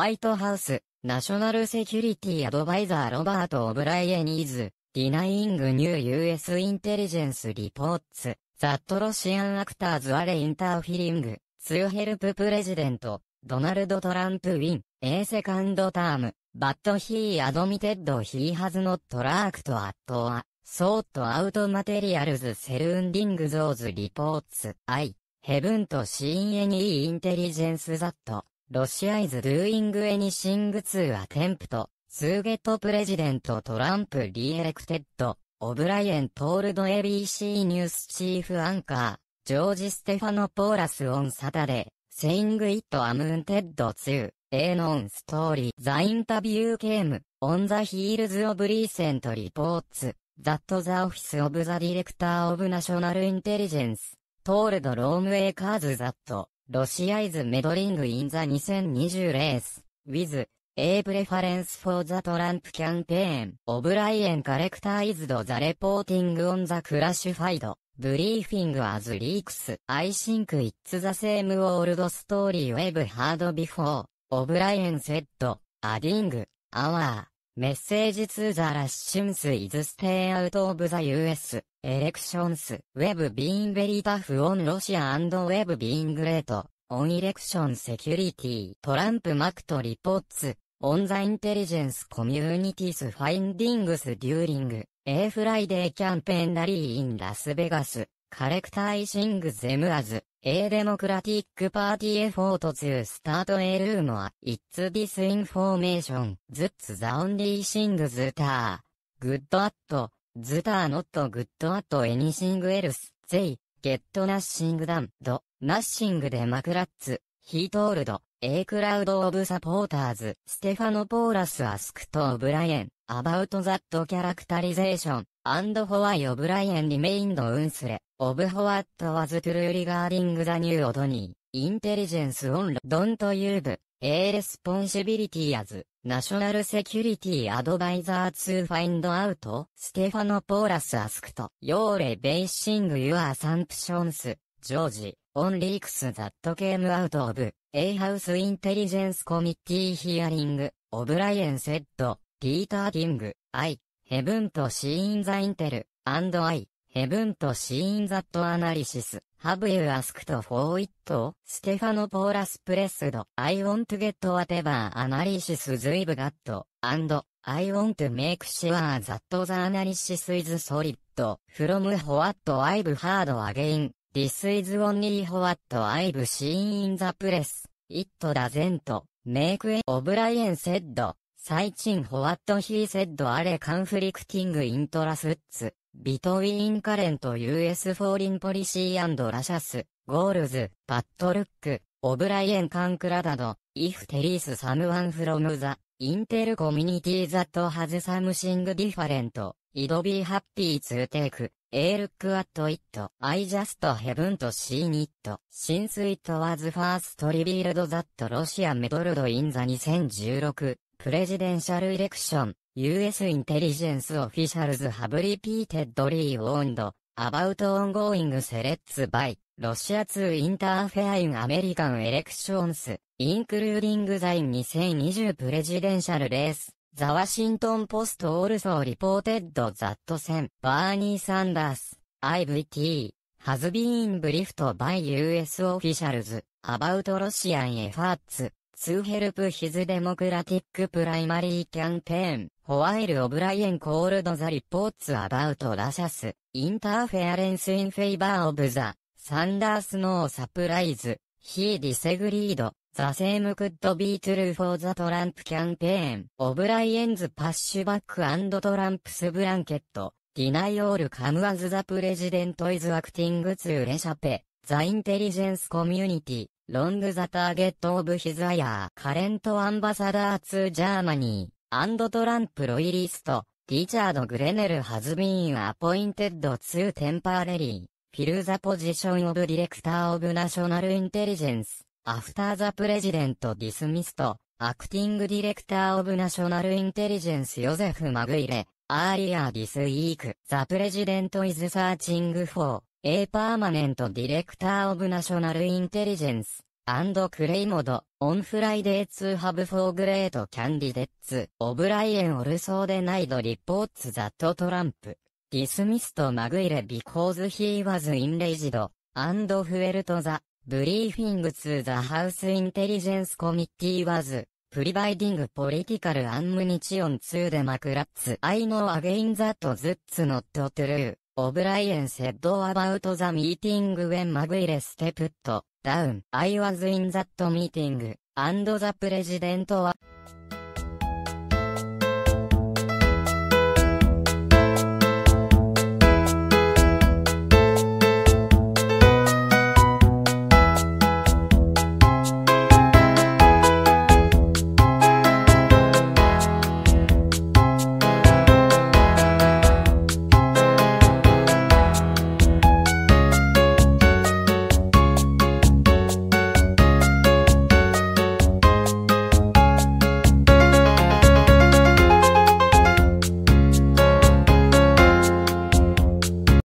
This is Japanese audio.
ワイトハウス、ナショナルセキュリティアドバイザーロバート・オブライエニーズ、Denying New US Intelligence Reports That Russian Actors Are Interfering To Help President Donald Trump Win A Second Term But He Admitted He Has Not Tracked At Or Sought Out Materials Surrounding Those Reports I Haven't Seen Any Intelligence That ロシアイズドゥーイングエニシングツーアテンプト、スーゲットプレジデントトランプリーエレクテッド、オブライエントールド ABC ニュースチーフアンカー、ジョージ・ステファノ・ポーラス・オン・サタデ、ー、セイング・イット・アムーンテッド・ツー、エーノン・ストーリー・ザ・インタビュー・ケーム、オン・ザ・ヒールズ・オブ・リーセント・リポーツ、ザット・ザ・オフィス・オブ・ザ・ディレクター・オブ・ナショナル・インテリジェンス、トールド・ローム・エイカーズ・ザット、ロシアイズメドリングインザ2020レース、ウィズ、エイプレファレンスフォーザトランプキャンペーン、オブライエンカレクターイズドザレポーティングオンザクラッシュファイド、ブリーフィングアズリークス、アイシンクイッツザセームオールドストーリーウェブハードビフォー、オブライエンセット。アディング、アワー。メッセージツーザラッシュンスイズステイアウトオブザ US エレクションスウェブビーンベリータフオンロシアウェブビーングレートオンイレクションセキュリティトランプマクトリポッツオンザインテリジェンスコミュニティスファインディングスデューリングエーフライデーキャンペーンラリーインラスベガスカレクターイシングゼムアズ、エーデモクラティックパーティエフォートツースタートエールームは、イッツデスインフォーメーション、ズッツザオンリーシングズーター、グッドアット、ズターノットグッドアットエニシングエルス、ゼイ、ゲットナッシングダン、ド、ナッシングデマクラッツ、ヒートールド、エイクラウドオブサポーターズ、ステファノポーラスアスクトオブライエン、アバウトザットキャラクタリゼーション、アンドホワイオブライエンリメインドウンスレ。of what was true regarding the new Odoni, intelligence on d o n to y Yub, a responsibility as national security advisor to find out, s t e p h a n o p o l o s asked, you're basing your assumptions, George, on leaks that came out of a House Intelligence Committee hearing, O'Brien said, Peter King, I, haven't seen the intel, and I, Heaven to seen that analysis. Have you asked for it? Stefano Polas pressed. I want to get whatever analysis they've got. And I want to make sure that the analysis is solid. From what I've heard again. This is only what I've seen in the press. It doesn't make a O'Brien said. Citing what he said are conflicting interests. ビトウィーンカレント US フォーリンポリシーラシャス、ゴールズ、パットルック、オブライエン・カンクラダド、イフ・テリース・サムワン・フロム・ザ、インテル・コミュニティ・ザット・ハズ・サムシング・ディファレント、イド・ビー・ハッピー・ツー・テイク、エイ・ルック・アット・イット、アイ・ジャスト・ヘブン・とシー・ニット、シンス・イット・ワーズ・ファースト・リビールド・ザット・ロシア・メドルド・イン・ザ・2016、プレジデンシャル・イレクション、US Intelligence Officials have repeatedly warned about ongoing threats by Russia to interfere in American elections, including the 2020 presidential race. The Washington Post also reported that Sen Bernie Sanders, IVT, has been briefed by US officials about Russian efforts to help his democratic primary campaign, while O'Brien called the reports about Russia's interference in favor of the Sanders no surprise, he disagreed. The same could be true for the Trump campaign. O'Brien's pushback and Trump's blanket denial come as the president is acting to reshape the intelligence community. Long the target of his hire current ambassador to Germany and Trump loyalist Richard Grenell has been appointed to temporary fill the position of Director of National Intelligence after the President dismissed Acting Director of National Intelligence Joseph Maguire earlier this week the President is searching for A Permanent Director of National Intelligence and Claimed on Friday to have four great candidates O'Brien also denied reports that Trump dismissed Maguire because he was enraged and felt the briefing to the House Intelligence Committee was providing political ammunition to the Democrats. I know again that that's not true. O'Brien said about the meeting when Maguire stepped down. I was in that meeting, and the president was